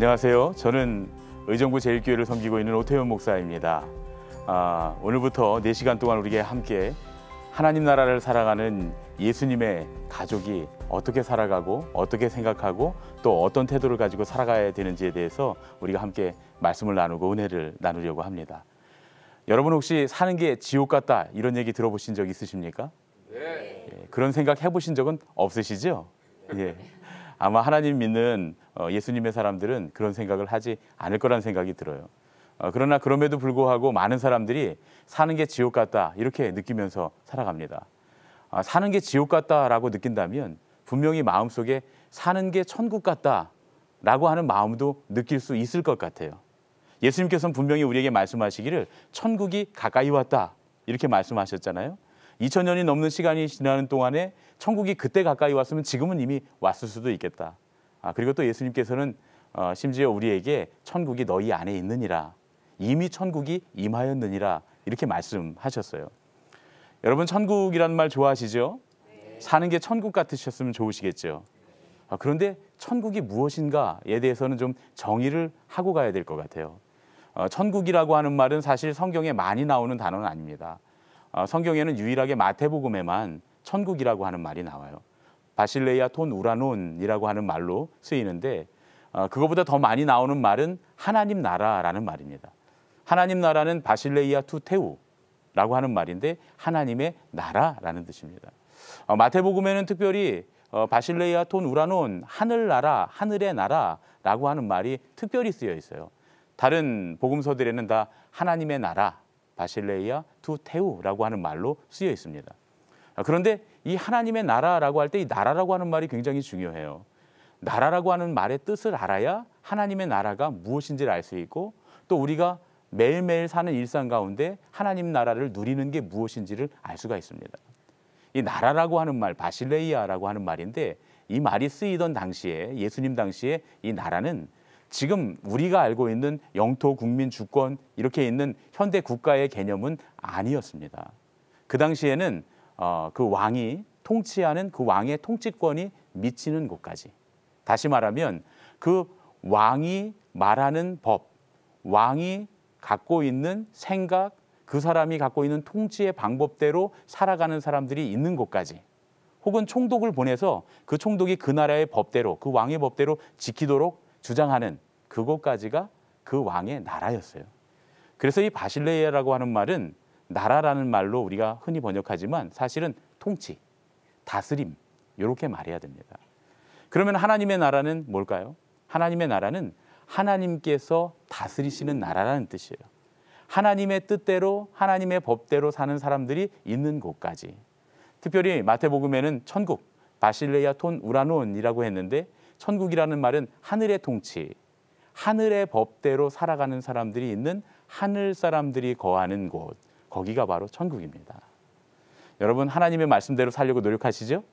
안녕하세요. 저는 의정부 제일교회를 섬기고 있는 오태현 목사입니다. 아, 오늘부터 4시간 동안 우리에게 함께 하나님 나라를 살아가는 예수님의 가족이 어떻게 살아가고 어떻게 생각하고 또 어떤 태도를 가지고 살아가야 되는지에 대해서 우리가 함께 말씀을 나누고 은혜를 나누려고 합니다. 여러분 혹시 사는 게 지옥 같다 이런 얘기 들어보신 적 있으십니까? 네. 예, 그런 생각 해보신 적은 없으시죠? 예. 아마 하나님 믿는 어, 예수님의 사람들은 그런 생각을 하지 않을 거란 생각이 들어요. 어, 그러나 그럼에도 불구하고 많은 사람들이 사는 게 지옥 같다 이렇게 느끼면서 살아갑니다. 아, 사는 게 지옥 같다라고 느낀다면 분명히 마음속에 사는 게 천국 같다라고 하는 마음도 느낄 수 있을 것 같아요. 예수님께서는 분명히 우리에게 말씀하시기를 천국이 가까이 왔다 이렇게 말씀하셨잖아요. 2000년이 넘는 시간이 지나는 동안에 천국이 그때 가까이 왔으면 지금은 이미 왔을 수도 있겠다. 아, 그리고 또 예수님께서는 어, 심지어 우리에게 천국이 너희 안에 있느니라. 이미 천국이 임하였느니라. 이렇게 말씀하셨어요. 여러분 천국이라는 말 좋아하시죠? 사는 게 천국 같으셨으면 좋으시겠죠. 아, 그런데 천국이 무엇인가에 대해서는 좀 정의를 하고 가야 될 것 같아요. 어, 천국이라고 하는 말은 사실 성경에 많이 나오는 단어는 아닙니다. 어, 성경에는 유일하게 마태복음에만 천국이라고 하는 말이 나와요. 바실레야 톤 우라논이라고 하는 말로 쓰이는데 어, 그거보다 더 많이 나오는 말은 하나님 나라라는 말입니다. 하나님 나라는 바실레이아 투 테우라고 하는 말인데 하나님의 나라라는 뜻입니다. 어, 마태복음에는 특별히 바실레이아 톤 우라논 하늘 나라 하늘의 나라라고 하는 말이 특별히 쓰여 있어요. 다른 복음서들에는 다 하나님의 나라 바실레이아 투 테우라고 하는 말로 쓰여 있습니다. 아, 그런데 이 하나님의 나라라고 할 때 이 나라라고 하는 말이 굉장히 중요해요. 나라라고 하는 말의 뜻을 알아야 하나님의 나라가 무엇인지를 알 수 있고 또 우리가 매일매일 사는 일상 가운데 하나님 나라를 누리는 게 무엇인지를 알 수가 있습니다. 이 나라라고 하는 말, 바실레이아라고 하는 말인데 이 말이 쓰이던 당시에 예수님 당시에 이 나라는 지금 우리가 알고 있는 영토, 국민, 주권 이렇게 있는 현대 국가의 개념은 아니었습니다. 그 당시에는 어, 그 왕이 통치하는 그 왕의 통치권이 미치는 곳까지. 다시 말하면 그 왕이 말하는 법, 왕이 갖고 있는 생각, 그 사람이 갖고 있는 통치의 방법대로 살아가는 사람들이 있는 곳까지. 혹은 총독을 보내서 그 총독이 그 나라의 법대로, 그 왕의 법대로 지키도록 주장하는 그곳까지가 그 왕의 나라였어요. 그래서 이 바실레이라고 아 하는 말은 나라라는 말로 우리가 흔히 번역하지만 사실은 통치, 다스림 이렇게 말해야 됩니다. 그러면 하나님의 나라는 뭘까요? 하나님의 나라는 하나님께서 다스리시는 나라라는 뜻이에요. 하나님의 뜻대로 하나님의 법대로 사는 사람들이 있는 곳까지. 특별히 마태복음에는 천국 바실레야 톤 우라논이라고 했는데 천국이라는 말은 하늘의 통치, 하늘의 법대로 살아가는 사람들이 있는 하늘 사람들이 거하는 곳, 거기가 바로 천국입니다. 여러분 하나님의 말씀대로 살려고 노력하시죠?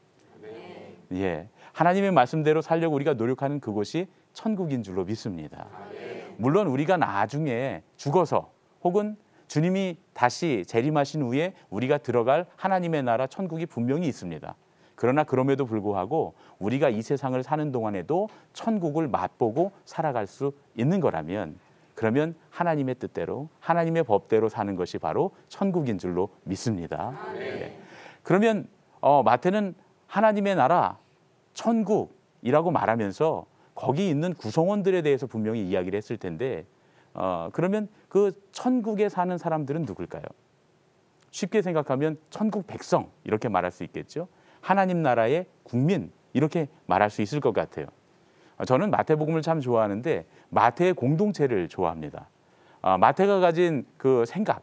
네. 예. 하나님의 말씀대로 살려고 우리가 노력하는 그곳이 천국인 줄로 믿습니다. 물론 우리가 나중에 죽어서 혹은 주님이 다시 재림하신 후에 우리가 들어갈 하나님의 나라 천국이 분명히 있습니다. 그러나 그럼에도 불구하고 우리가 이 세상을 사는 동안에도 천국을 맛보고 살아갈 수 있는 거라면 그러면 하나님의 뜻대로 하나님의 법대로 사는 것이 바로 천국인 줄로 믿습니다. 아, 네. 그러면 어, 마태는 하나님의 나라 천국이라고 말하면서 거기 있는 구성원들에 대해서 분명히 이야기를 했을 텐데 어, 그러면 그 천국에 사는 사람들은 누굴까요? 쉽게 생각하면 천국 백성 이렇게 말할 수 있겠죠. 하나님 나라의 국민 이렇게 말할 수 있을 것 같아요. 어, 저는 마태복음을 참 좋아하는데 마태의 공동체를 좋아합니다. 어, 마태가 가진 그 생각,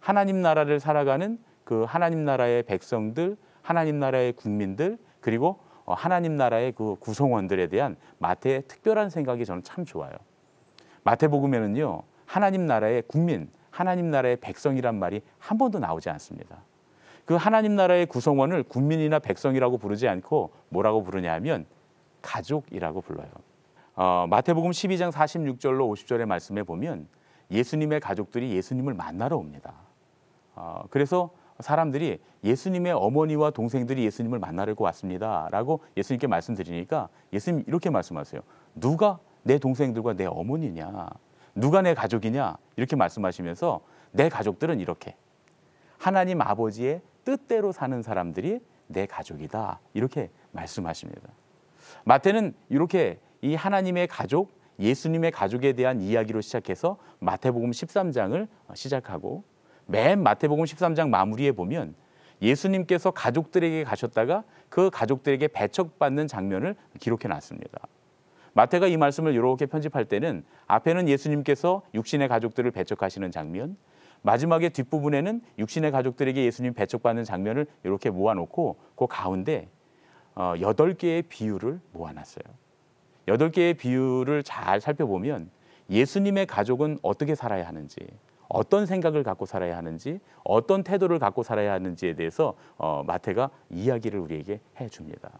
하나님 나라를 살아가는 그 하나님 나라의 백성들, 하나님 나라의 국민들, 그리고 어, 하나님 나라의 그 구성원들에 대한 마태의 특별한 생각이 저는 참 좋아요. 마태복음에는요, 하나님 나라의 국민, 하나님 나라의 백성이란 말이 한 번도 나오지 않습니다. 그 하나님 나라의 구성원을 국민이나 백성이라고 부르지 않고 뭐라고 부르냐면 하 가족이라고 불러요. 어, 마태복음 12장 46절로 50절의 말씀에 보면 예수님의 가족들이 예수님을 만나러 옵니다. 어, 그래서 사람들이 예수님의 어머니와 동생들이 예수님을 만나려고 왔습니다. 라고 예수님께 말씀드리니까 예수님 이렇게 말씀하세요. 누가 내 동생들과 내 어머니냐? 누가 내 가족이냐? 이렇게 말씀하시면서 내 가족들은 이렇게 하나님 아버지의 뜻대로 사는 사람들이 내 가족이다. 이렇게 말씀하십니다. 마태는 이렇게 이 하나님의 가족, 예수님의 가족에 대한 이야기로 시작해서 마태복음 13장을 시작하고 맨 마태복음 13장 마무리에 보면 예수님께서 가족들에게 가셨다가 그 가족들에게 배척받는 장면을 기록해 놨습니다. 마태가 이 말씀을 이렇게 편집할 때는 앞에는 예수님께서 육신의 가족들을 배척하시는 장면, 마지막에 뒷부분에는 육신의 가족들에게 예수님 배척받는 장면을 이렇게 모아놓고 그 가운데 어, 여덟 개의 비유를 모아놨어요. 여덟 개의 비유를 잘 살펴보면 예수님의 가족은 어떻게 살아야 하는지, 어떤 생각을 갖고 살아야 하는지, 어떤 태도를 갖고 살아야 하는지에 대해서 어, 마태가 이야기를 우리에게 해줍니다.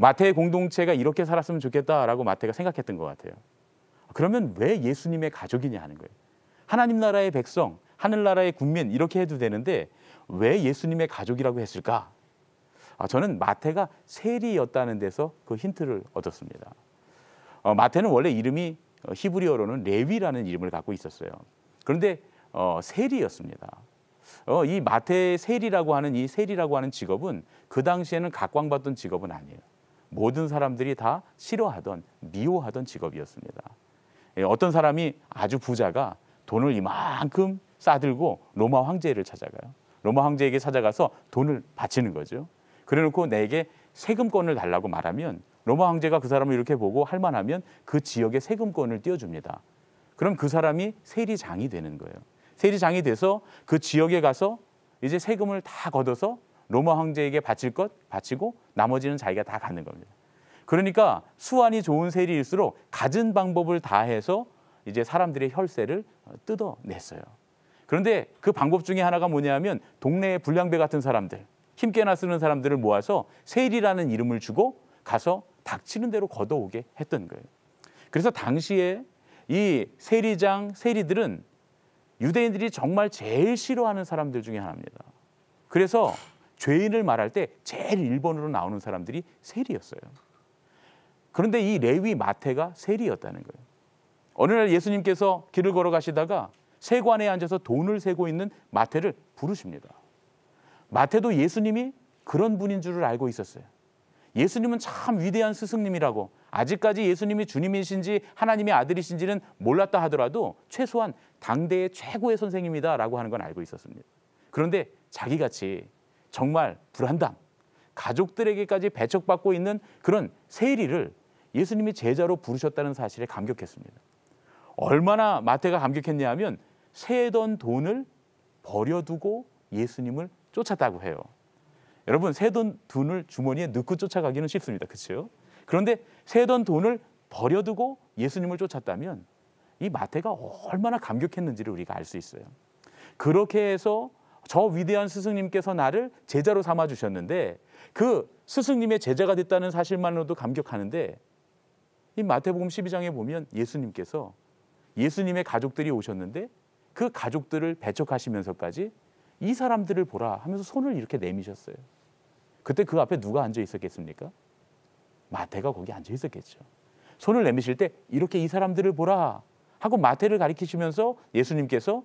마태의 공동체가 이렇게 살았으면 좋겠다라고 마태가 생각했던 것 같아요. 그러면 왜 예수님의 가족이냐 하는 거예요. 하나님 나라의 백성, 하늘나라의 국민 이렇게 해도 되는데 왜 예수님의 가족이라고 했을까? 아, 저는 마태가 세리였다는 데서 그 힌트를 얻었습니다. 어, 마태는 원래 이름이 어, 히브리어로는 레위라는 이름을 갖고 있었어요. 그런데 어, 세리였습니다. 어, 이 마태의 세리라고 하는 이 세리라고 하는 직업은 그 당시에는 각광받던 직업은 아니에요. 모든 사람들이 다 싫어하던 미워하던 직업이었습니다. 예, 어떤 사람이 아주 부자가 돈을 이만큼 싸들고 로마 황제를 찾아가요. 로마 황제에게 찾아가서 돈을 바치는 거죠. 그래놓고 내게 세금권을 달라고 말하면 로마 황제가 그 사람을 이렇게 보고 할만하면 그 지역의 세금권을 띄워줍니다. 그럼 그 사람이 세리장이 되는 거예요. 세리장이 돼서 그 지역에 가서 이제 세금을 다 걷어서 로마 황제에게 바칠 것 바치고 나머지는 자기가 다 갖는 겁니다. 그러니까 수완이 좋은 세리일수록 갖은 방법을 다 해서 이제 사람들의 혈세를 어, 뜯어냈어요. 그런데 그 방법 중에 하나가 뭐냐면 동네의 불량배 같은 사람들, 힘께나 쓰는 사람들을 모아서 세일이라는 이름을 주고 가서 닥치는 대로 걷어오게 했던 거예요. 그래서 당시에 이 세리장, 세리들은 유대인들이 정말 제일 싫어하는 사람들 중에 하나입니다. 그래서 죄인을 말할 때 제일 일본으로 나오는 사람들이 세리였어요. 그런데 이 레위 마태가 세리였다는 거예요. 어느 날 예수님께서 길을 걸어가시다가 세관에 앉아서 돈을 세고 있는 마태를 부르십니다. 마태도 예수님이 그런 분인 줄을 알고 있었어요. 예수님은 참 위대한 스승님이라고 아직까지 예수님이 주님이신지 하나님의 아들이신지는 몰랐다 하더라도 최소한 당대의 최고의 선생님이다라고 하는 건 알고 있었습니다. 그런데 자기같이 정말 불안당 가족들에게까지 배척받고 있는 그런 세리를 예수님이 제자로 부르셨다는 사실에 감격했습니다. 얼마나 마태가 감격했냐 하면 세던 돈을 버려두고 예수님을 쫓았다고 해요. 여러분 세던 돈을 주머니에 넣고 쫓아가기는 쉽습니다. 그렇죠? 그런데 세던 돈을 버려두고 예수님을 쫓았다면 이 마태가 얼마나 감격했는지를 우리가 알 수 있어요. 그렇게 해서 저 위대한 스승님께서 나를 제자로 삼아 주셨는데 그 스승님의 제자가 됐다는 사실만으로도 감격하는데 이 마태복음 12장에 보면 예수님께서 예수님의 가족들이 오셨는데 그 가족들을 배척하시면서까지 이 사람들을 보라 하면서 손을 이렇게 내미셨어요. 그때 그 앞에 누가 앉아 있었겠습니까? 마태가 거기 앉아 있었겠죠. 손을 내미실 때 이렇게 이 사람들을 보라 하고 마태를 가리키시면서 예수님께서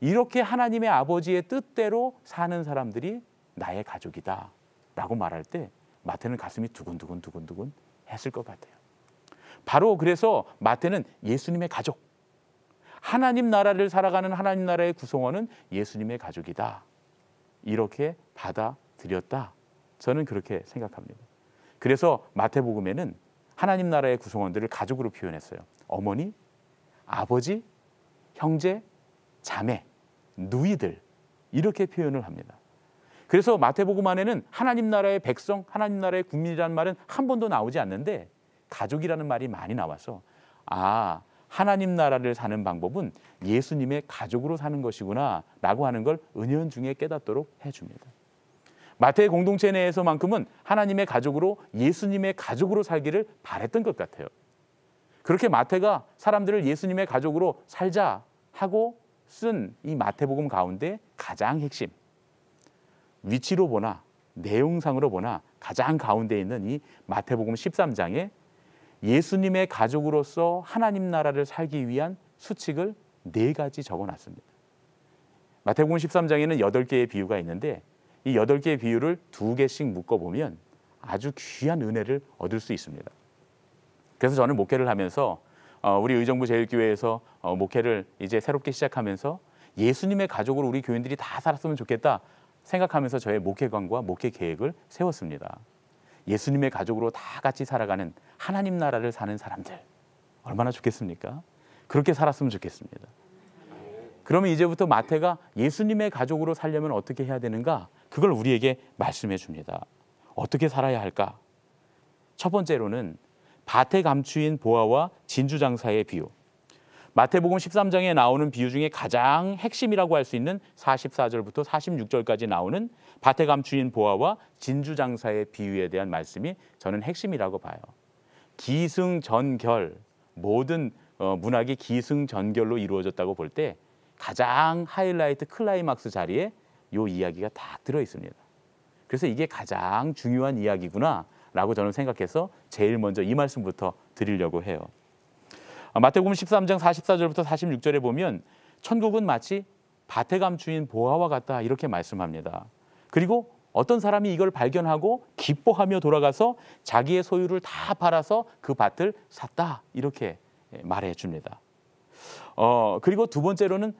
이렇게 하나님의 아버지의 뜻대로 사는 사람들이 나의 가족이다 라고 말할 때 마태는 가슴이 두근두근 두근두근 했을 것 같아요. 바로 그래서 마태는 예수님의 가족, 하나님 나라를 살아가는 하나님 나라의 구성원은 예수님의 가족이다. 이렇게 받아들였다. 저는 그렇게 생각합니다. 그래서 마태복음에는 하나님 나라의 구성원들을 가족으로 표현했어요. 어머니, 아버지, 형제, 자매, 누이들 이렇게 표현을 합니다. 그래서 마태복음 안에는 하나님 나라의 백성, 하나님 나라의 국민이라는 말은 한 번도 나오지 않는데 가족이라는 말이 많이 나와서 아 하나님 나라를 사는 방법은 예수님의 가족으로 사는 것이구나라고 하는 걸 은연 중에 깨닫도록 해줍니다. 마태의 공동체 내에서만큼은 하나님의 가족으로 예수님의 가족으로 살기를 바랬던 것 같아요. 그렇게 마태가 사람들을 예수님의 가족으로 살자 하고 쓴 이 마태복음 가운데 가장 핵심 위치로 보나 내용상으로 보나 가장 가운데 있는 이 마태복음 13장의 예수님의 가족으로서 하나님 나라를 살기 위한 수칙을 네 가지 적어놨습니다. 마태복음 13장에는 여덟 개의 비유가 있는데 이 여덟 개의 비유를 두 개씩 묶어 보면 아주 귀한 은혜를 얻을 수 있습니다. 그래서 저는 목회를 하면서 어, 우리 의정부 제일교회에서 어, 목회를 이제 새롭게 시작하면서 예수님의 가족으로 우리 교인들이 다 살았으면 좋겠다 생각하면서 저의 목회관과 목회 계획을 세웠습니다. 예수님의 가족으로 다 같이 살아가는 하나님 나라를 사는 사람들 얼마나 좋겠습니까? 그렇게 살았으면 좋겠습니다. 그러면 이제부터 마태가 예수님의 가족으로 살려면 어떻게 해야 되는가? 그걸 우리에게 말씀해 줍니다. 어떻게 살아야 할까? 첫 번째로는 밭에 감추인 보아와 진주 장사의 비유. 마태복음 13장에 나오는 비유 중에 가장 핵심이라고 할 수 있는 44절부터 46절까지 나오는 밭에 감추인 보아와 진주 장사의 비유에 대한 말씀이 저는 핵심이라고 봐요. 기승전결 모든 어, 문학이 기승전결로 이루어졌다고 볼 때 가장 하이라이트 클라이막스 자리에 요 이야기가 다 들어 있습니다. 그래서 이게 가장 중요한 이야기구나라고 저는 생각해서 제일 먼저 이 말씀부터 드리려고 해요. 아, 마태복음 13장 44절부터 46절에 보면 천국은 마치 밭에 감추인 보화와 같다 이렇게 말씀합니다. 그리고 어떤 사람이 이걸 발견하고 기뻐하며 돌아가서 자기의 소유를 다 팔아서 그 밭을 샀다 이렇게 예, 말해 줍니다. 어, 그리고 두 번째로는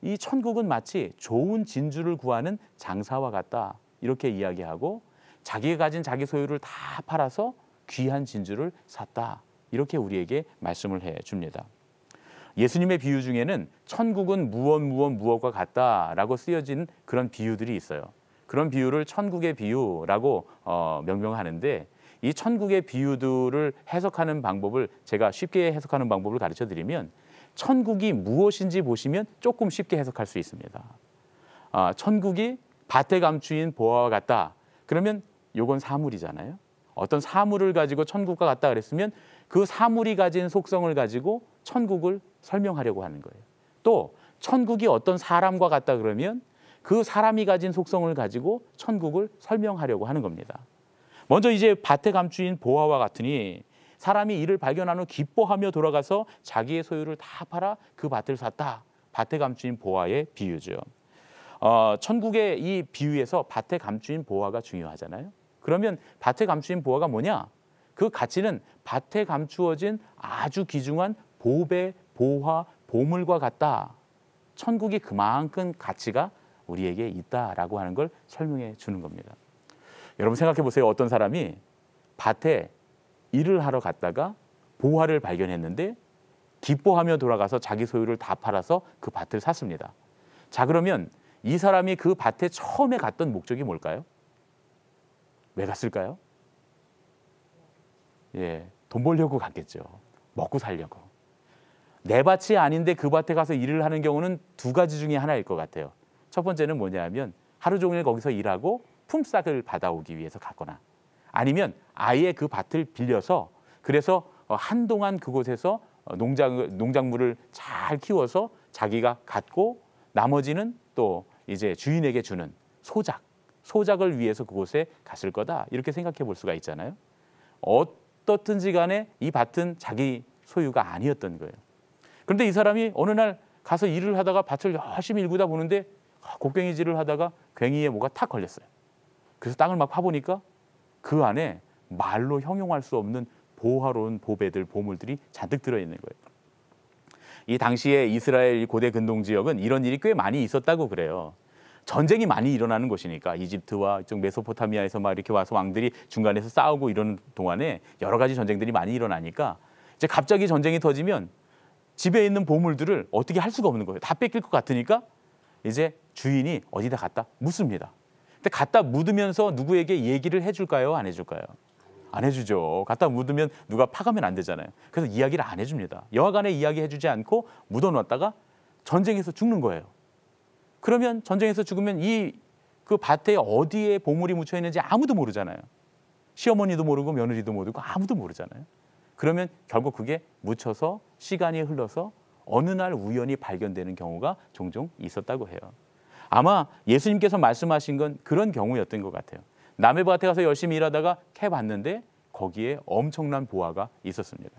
이 천국은 마치 좋은 진주를 구하는 장사와 같다 이렇게 이야기하고 자기가 가진 자기 소유를 다 팔아서 귀한 진주를 샀다 이렇게 우리에게 말씀을 해 줍니다. 예수님의 비유 중에는 천국은 무엇 무엇 무엇과 같다라고 쓰여진 그런 비유들이 있어요. 그런 비유를 천국의 비유라고 어, 명명하는데 이 천국의 비유들을 해석하는 방법을 제가 쉽게 해석하는 방법을 가르쳐 드리면 천국이 무엇인지 보시면 조금 쉽게 해석할 수 있습니다. 아, 천국이 밭에 감추인 보화와 같다. 그러면 요건 사물이잖아요. 어떤 사물을 가지고 천국과 같다 그랬으면 그 사물이 가진 속성을 가지고 천국을 설명하려고 하는 거예요. 또 천국이 어떤 사람과 같다 그러면 그 사람이 가진 속성을 가지고 천국을 설명하려고 하는 겁니다. 먼저 이제 밭에 감추인 보화와 같으니 사람이 이를 발견한 후 기뻐하며 돌아가서 자기의 소유를 다 팔아 그 밭을 샀다. 밭에 감추인 보화의 비유죠. 어, 천국의 이 비유에서 밭에 감추인 보화가 중요하잖아요. 그러면 밭에 감추인 보화가 뭐냐? 그 가치는 밭에 감추어진 아주 귀중한 보배, 보화, 보물과 같다. 천국이 그만큼 가치가 우리에게 있다라고 하는 걸 설명해 주는 겁니다. 여러분 생각해 보세요. 어떤 사람이 밭에 일을 하러 갔다가 보화를 발견했는데 기뻐하며 돌아가서 자기 소유를 다 팔아서 그 밭을 샀습니다. 자, 그러면 이 사람이 그 밭에 처음에 갔던 목적이 뭘까요? 왜 갔을까요? 예, 돈 벌려고 갔겠죠. 먹고 살려고. 내 네 밭이 아닌데 그 밭에 가서 일을 하는 경우는 두 가지 중에 하나일 것 같아요. 첫 번째는 뭐냐 하면 하루 종일 거기서 일하고 품삯을 받아오기 위해서 갔거나 아니면 아예 그 밭을 빌려서 그래서 어, 한동안 그곳에서 어, 농장, 농작물을 잘 키워서 자기가 갖고 나머지는 또 이제 주인에게 주는 소작 소작을 위해서 그곳에 갔을 거다 이렇게 생각해 볼 수가 있잖아요. 어떻든지 간에 이 밭은 자기 소유가 아니었던 거예요. 그런데 이 사람이 어느 날 가서 일을 하다가 밭을 열심히 일구다 보는데 아, 곡괭이질을 하다가 괭이에 뭐가 탁 걸렸어요. 그래서 땅을 막 파보니까 그 안에 말로 형용할 수 없는 보화로운 보배들, 보물들이 잔뜩 들어있는 거예요. 이 당시에 이스라엘 고대 근동 지역은 이런 일이 꽤 많이 있었다고 그래요. 전쟁이 많이 일어나는 곳이니까 이집트와 이쪽 메소포타미아에서 막 이렇게 와서 왕들이 중간에서 싸우고 이러는 동안에 여러 가지 전쟁들이 많이 일어나니까 이제 갑자기 전쟁이 터지면 집에 있는 보물들을 어떻게 할 수가 없는 거예요. 다 뺏길 것 같으니까 이제 주인이 어디다 갔다 묻습니다. 근데 갖다 묻으면서 누구에게 얘기를 해줄까요? 안 해줄까요? 안 해주죠. 갖다 묻으면 누가 파가면 안 되잖아요. 그래서 이야기를 안 해줍니다. 여하간에 이야기해주지 않고 묻어놨다가 전쟁에서 죽는 거예요. 그러면 전쟁에서 죽으면 이 그 밭에 어디에 보물이 묻혀 있는지 아무도 모르잖아요. 시어머니도 모르고 며느리도 모르고 아무도 모르잖아요. 그러면 결국 그게 묻혀서 시간이 흘러서 어느 날 우연히 발견되는 경우가 종종 있었다고 해요. 아마 예수님께서 말씀하신 건 그런 경우였던 것 같아요. 남의 밭에 가서 열심히 일하다가 캐봤는데 거기에 엄청난 보화가 있었습니다.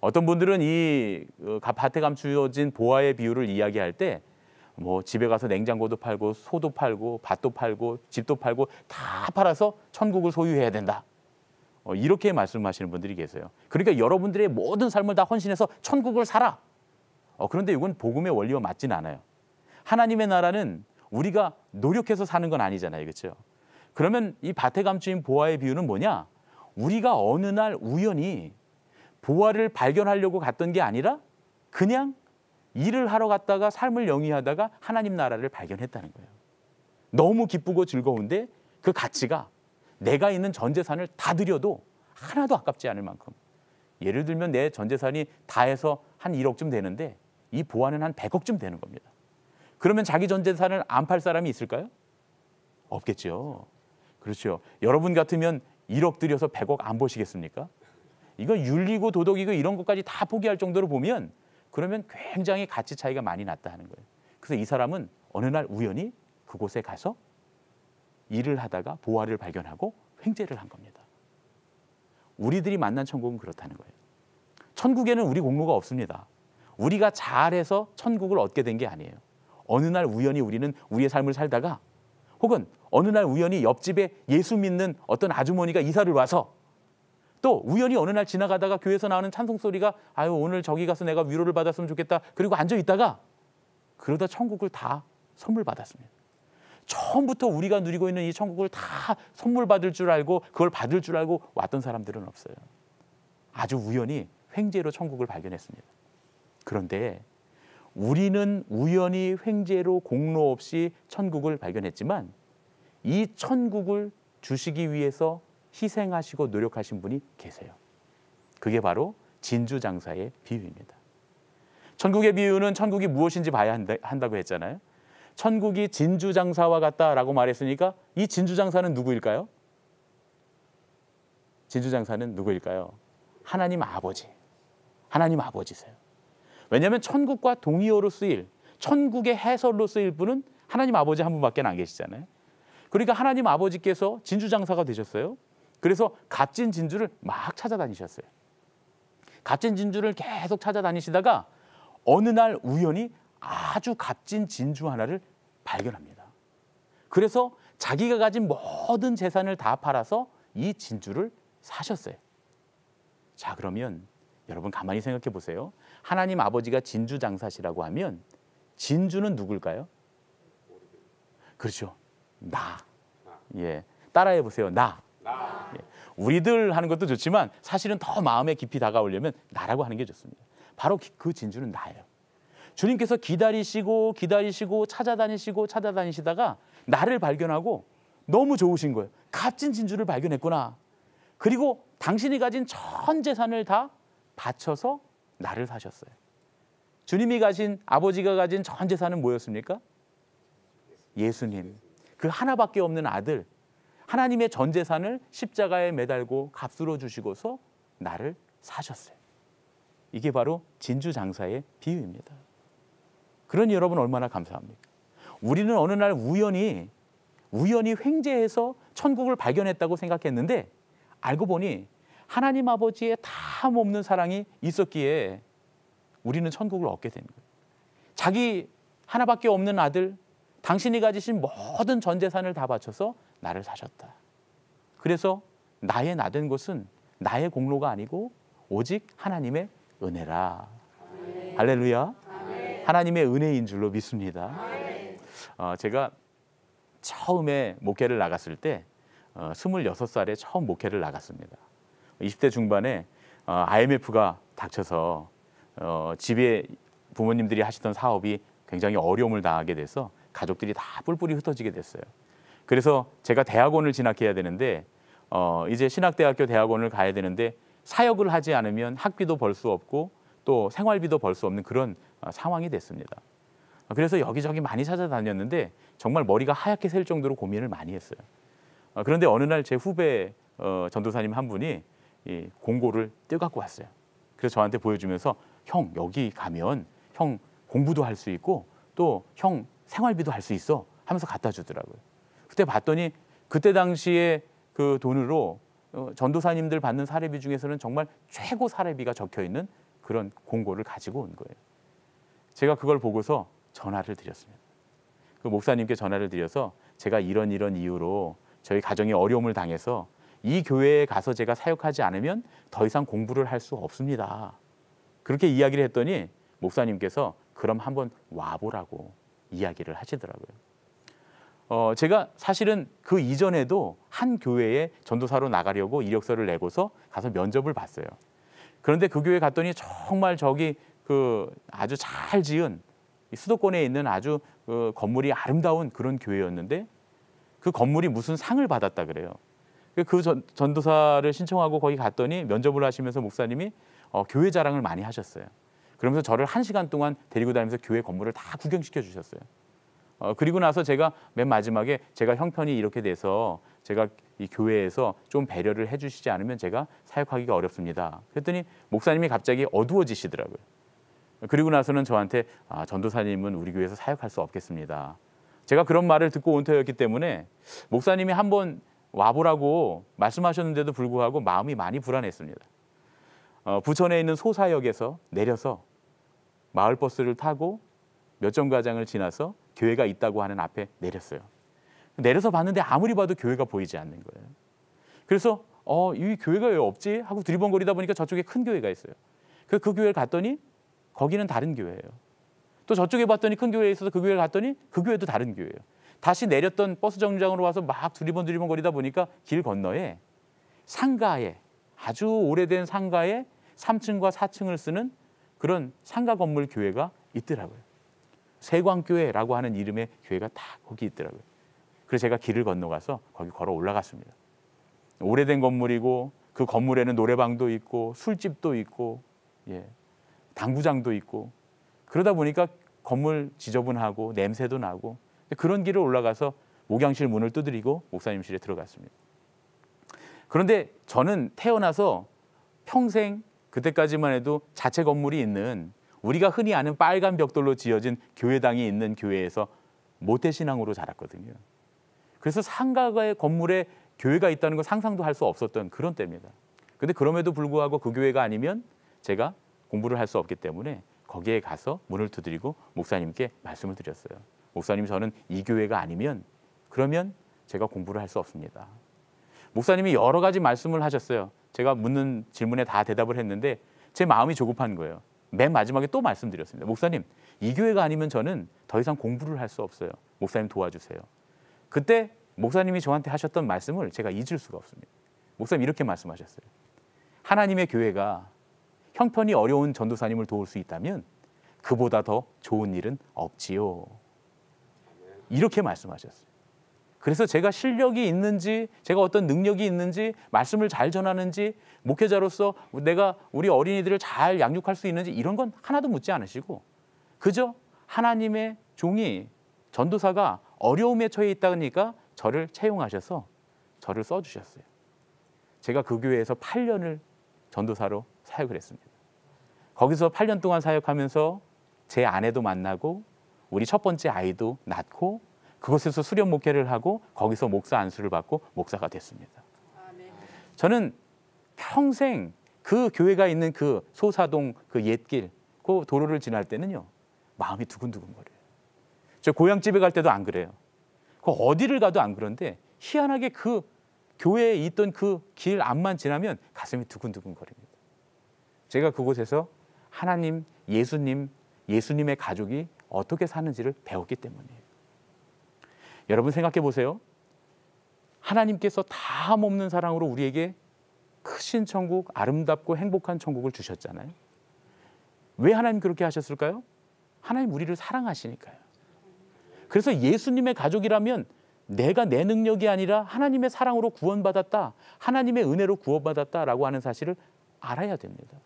어떤 분들은 이 어, 밭에 감추어진 보화의 비율을 이야기할 때뭐 집에 가서 냉장고도 팔고 소도 팔고 밭도 팔고 집도 팔고 다 팔아서 천국을 소유해야 된다. 어, 이렇게 말씀하시는 분들이 계세요. 그러니까 여러분들의 모든 삶을 다 헌신해서 천국을 살아. 어, 그런데 이건 복음의 원리와 맞진 않아요. 하나님의 나라는 우리가 노력해서 사는 건 아니잖아요. 그렇죠? 그러면 이 밭에 감추인 보아의 비유는 뭐냐? 우리가 어느 날 우연히 보아를 발견하려고 갔던 게 아니라 그냥 일을 하러 갔다가 삶을 영위하다가 하나님 나라를 발견했다는 거예요. 너무 기쁘고 즐거운데 그 가치가 내가 있는 전 재산을 다드려도 하나도 아깝지 않을 만큼 예를 들면 내 전 재산이 다 해서 한 1억쯤 되는데 이 보안은 한 100억쯤 되는 겁니다. 그러면 자기 전 재산을 안 팔 사람이 있을까요? 없겠죠. 그렇죠. 여러분 같으면 1억 들여서 100억 안 보시겠습니까? 이거 윤리고 도덕이고 이런 것까지 다 포기할 정도로 보면 그러면 굉장히 가치 차이가 많이 났다 하는 거예요. 그래서 이 사람은 어느 날 우연히 그곳에 가서 일을 하다가 보화를 발견하고 횡재를 한 겁니다. 우리들이 만난 천국은 그렇다는 거예요. 천국에는 우리 공로가 없습니다. 우리가 잘해서 천국을 얻게 된 게 아니에요. 어느 날 우연히 우리는 우리의 삶을 살다가 혹은 어느 날 우연히 옆집에 예수 믿는 어떤 아주머니가 이사를 와서 또 우연히 어느 날 지나가다가 교회에서 나오는 찬송 소리가 아유 오늘 저기 가서 내가 위로를 받았으면 좋겠다. 그리고 앉아 있다가 그러다 천국을 다 선물 받았습니다. 처음부터 우리가 누리고 있는 이 천국을 다 선물 받을 줄 알고 그걸 받을 줄 알고 왔던 사람들은 없어요. 아주 우연히 횡재로 천국을 발견했습니다. 그런데 우리는 우연히 횡재로 공로 없이 천국을 발견했지만 이 천국을 주시기 위해서 희생하시고 노력하신 분이 계세요. 그게 바로 진주 장사의 비유입니다. 천국의 비유는 천국이 무엇인지 봐야 한다, 고 했잖아요. 천국이 진주 장사와 같다라고 말했으니까 이 진주 장사는 누구일까요? 진주 장사는 누구일까요? 하나님 아버지. 하나님 아버지세요. 왜냐하면 천국과 동의어로 쓰일 천국의 해설로 쓰일 분은 하나님 아버지 한 분밖에 안 계시잖아요. 그러니까 하나님 아버지께서 진주 장사가 되셨어요. 그래서 값진 진주를 막 찾아다니셨어요. 값진 진주를 계속 찾아다니시다가 어느 날 우연히 아주 값진 진주 하나를 발견합니다. 그래서 자기가 가진 모든 재산을 다 팔아서 이 진주를 사셨어요. 자, 그러면 여러분 가만히 생각해 보세요. 하나님 아버지가 진주 장사시라고 하면 진주는 누굴까요? 그렇죠. 나. 예. 따라해 보세요. 나. 예. 우리들 하는 것도 좋지만 사실은 더 마음에 깊이 다가오려면 나라고 하는 게 좋습니다. 바로 그 진주는 나예요. 주님께서 기다리시고 기다리시고 찾아다니시고 찾아다니시다가 나를 발견하고 너무 좋으신 거예요. 값진 진주를 발견했구나. 그리고 당신이 가진 전 재산을 다 바쳐서 나를 사셨어요. 주님이 가진 아버지가 가진 전 재산은 뭐였습니까? 예수님. 그 하나밖에 없는 아들 하나님의 전 재산을 십자가에 매달고 값으로 주시고서 나를 사셨어요. 이게 바로 진주 장사의 비유입니다. 그러니 여러분 얼마나 감사합니까? 우리는 어느 날 우연히 우연히 횡재해서 천국을 발견했다고 생각했는데 알고 보니 하나님 아버지의 탐없는 사랑이 있었기에 우리는 천국을 얻게 된 거예요. 자기 하나밖에 없는 아들 당신이 가지신 모든 전 재산을 다 바쳐서 나를 사셨다. 그래서 나의 나된 것은 나의 공로가 아니고 오직 하나님의 은혜라. 아멘. 할렐루야. 아멘. 하나님의 은혜인 줄로 믿습니다. 어, 제가 처음에 목회를 나갔을 때 어, 26살에 처음 목회를 나갔습니다. 20대 중반에 어, IMF가 닥쳐서 어, 집에 부모님들이 하시던 사업이 굉장히 어려움을 당하게 돼서 가족들이 다 뿔뿔이 흩어지게 됐어요. 그래서 제가 대학원을 진학해야 되는데 어, 이제 신학대학교 대학원을 가야 되는데 사역을 하지 않으면 학비도 벌 수 없고 또 생활비도 벌 수 없는 그런 어, 상황이 됐습니다. 그래서 여기저기 많이 찾아다녔는데 정말 머리가 하얗게 셀 정도로 고민을 많이 했어요. 어, 그런데 어느 날 제 후배 어, 전도사님 한분이 공고를 떼갖고 왔어요. 그래서 저한테 보여주면서 형 여기 가면 형 공부도 할 수 있고 또형 생활비도 할 수 있어 하면서 갖다 주더라고요. 그때 봤더니 그때 당시에 그 돈으로 어, 전도사님들 받는 사례비 중에서는 정말 최고 사례비가 적혀 있는 그런 공고를 가지고 온 거예요. 제가 그걸 보고서 전화를 드렸습니다. 그 목사님께 전화를 드려서 제가 이런 이런 이유로 저희 가정이 어려움을 당해서 이 교회에 가서 제가 사역하지 않으면 더 이상 공부를 할 수 없습니다. 그렇게 이야기를 했더니 목사님께서 그럼 한번 와보라고 이야기를 하시더라고요. 어, 제가 사실은 그 이전에도 한 교회에 전도사로 나가려고 이력서를 내고서 가서 면접을 봤어요. 그런데 그 교회 갔더니 정말 저기 그 아주 잘 지은 수도권에 있는 아주 그 건물이 아름다운 그런 교회였는데 그 건물이 무슨 상을 받았다 그래요. 그, 그 전, 전도사를 신청하고 거기 갔더니 면접을 하시면서 목사님이 어, 교회 자랑을 많이 하셨어요. 그러면서 저를 한 시간 동안 데리고 다니면서 교회 건물을 다 구경시켜 주셨어요. 어, 그리고 나서 제가 맨 마지막에 제가 형편이 이렇게 돼서 제가 이 교회에서 좀 배려를 해주시지 않으면 제가 사역하기가 어렵습니다. 그랬더니 목사님이 갑자기 어두워지시더라고요. 그리고 나서는 저한테 아, 전도사님은 우리 교회에서 사역할 수 없겠습니다. 제가 그런 말을 듣고 온 터였기 때문에 목사님이 한번 와보라고 말씀하셨는데도 불구하고 마음이 많이 불안했습니다. 어, 부천에 있는 소사역에서 내려서 마을 버스를 타고 몇정과장을 지나서 교회가 있다고 하는 앞에 내렸어요. 내려서 봤는데 아무리 봐도 교회가 보이지 않는 거예요. 그래서 어, 이 교회가 왜 없지? 하고 두리번거리다 보니까 저쪽에 큰 교회가 있어요. 그, 그 교회를 갔더니 거기는 다른 교회예요. 또 저쪽에 봤더니 큰 교회에 있어서 그 교회를 갔더니 그 교회도 다른 교회예요. 다시 내렸던 버스 정류장으로 와서 막 두리번두리번 거리다 보니까 길 건너에 상가에 아주 오래된 상가에 3층과 4층을 쓰는 그런 상가 건물 교회가 있더라고요. 세광교회라고 하는 이름의 교회가 다 거기 있더라고요. 그래서 제가 길을 건너가서 거기 걸어 올라갔습니다. 오래된 건물이고 그 건물에는 노래방도 있고 술집도 있고 예, 당구장도 있고 그러다 보니까 건물 지저분하고 냄새도 나고 그런 길을 올라가서 목양실 문을 두드리고 목사님실에 들어갔습니다. 그런데 저는 태어나서 평생 그때까지만 해도 자체 건물이 있는 우리가 흔히 아는 빨간 벽돌로 지어진 교회당이 있는 교회에서 모태 신앙으로 자랐거든요. 그래서 상가의 건물에 교회가 있다는 건 상상도 할 수 없었던 그런 때입니다. 근데 그럼에도 불구하고 그 교회가 아니면 제가 공부를 할 수 없기 때문에 거기에 가서 문을 두드리고 목사님께 말씀을 드렸어요. 목사님 저는 이 교회가 아니면 그러면 제가 공부를 할 수 없습니다. 목사님이 여러 가지 말씀을 하셨어요. 제가 묻는 질문에 다 대답을 했는데 제 마음이 조급한 거예요. 맨 마지막에 또 말씀드렸습니다. 목사님, 이 교회가 아니면 저는 더 이상 공부를 할 수 없어요. 목사님 도와주세요. 그때 목사님이 저한테 하셨던 말씀을 제가 잊을 수가 없습니다. 목사님 이렇게 말씀하셨어요. 하나님의 교회가 형편이 어려운 전도사님을 도울 수 있다면 그보다 더 좋은 일은 없지요. 이렇게 말씀하셨어요. 그래서 제가 실력이 있는지 제가 어떤 능력이 있는지 말씀을 잘 전하는지 목회자로서 내가 우리 어린이들을 잘 양육할 수 있는지 이런 건 하나도 묻지 않으시고 그저 하나님의 종이 전도사가 어려움에 처해 있다니까 저를 채용하셔서 저를 써주셨어요. 제가 그 교회에서 8년을 전도사로 사역을 했습니다. 거기서 8년 동안 사역하면서 제 아내도 만나고 우리 첫 번째 아이도 낳고 그곳에서 수련 목회를 하고 거기서 목사 안수를 받고 목사가 됐습니다. 저는 평생 그 교회가 있는 그 소사동 그 옛길 그 도로를 지날 때는요 마음이 두근두근거려요. 저 고향 집에 갈 때도 안 그래요. 그 어디를 가도 안 그런데 희한하게 그 교회에 있던 그 길 앞만 지나면 가슴이 두근두근거립니다. 제가 그곳에서 하나님, 예수님, 예수님의 가족이 어떻게 사는지를 배웠기 때문이에요. 여러분 생각해 보세요. 하나님께서 다 없는 사랑으로 우리에게 크신 천국, 아름답고 행복한 천국을 주셨잖아요. 왜 하나님 그렇게 하셨을까요? 하나님 우리를 사랑하시니까요. 그래서 예수님의 가족이라면 내가 내 능력이 아니라 하나님의 사랑으로 구원받았다. 하나님의 은혜로 구원받았다라고 하는 사실을 알아야 됩니다.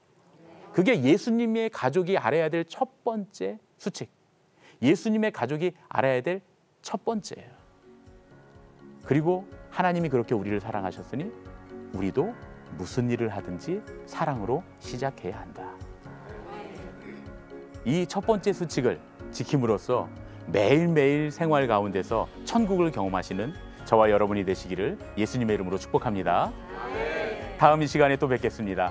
그게 예수님의 가족이 알아야 될 첫 번째 수칙. 예수님의 가족이 알아야 될 첫 번째예요. 그리고 하나님이 그렇게 우리를 사랑하셨으니 우리도 무슨 일을 하든지 사랑으로 시작해야 한다. 이 첫 번째 수칙을 지킴으로써 매일매일 생활 가운데서 천국을 경험하시는 저와 여러분이 되시기를 예수님의 이름으로 축복합니다. 다음 이 시간에 또 뵙겠습니다.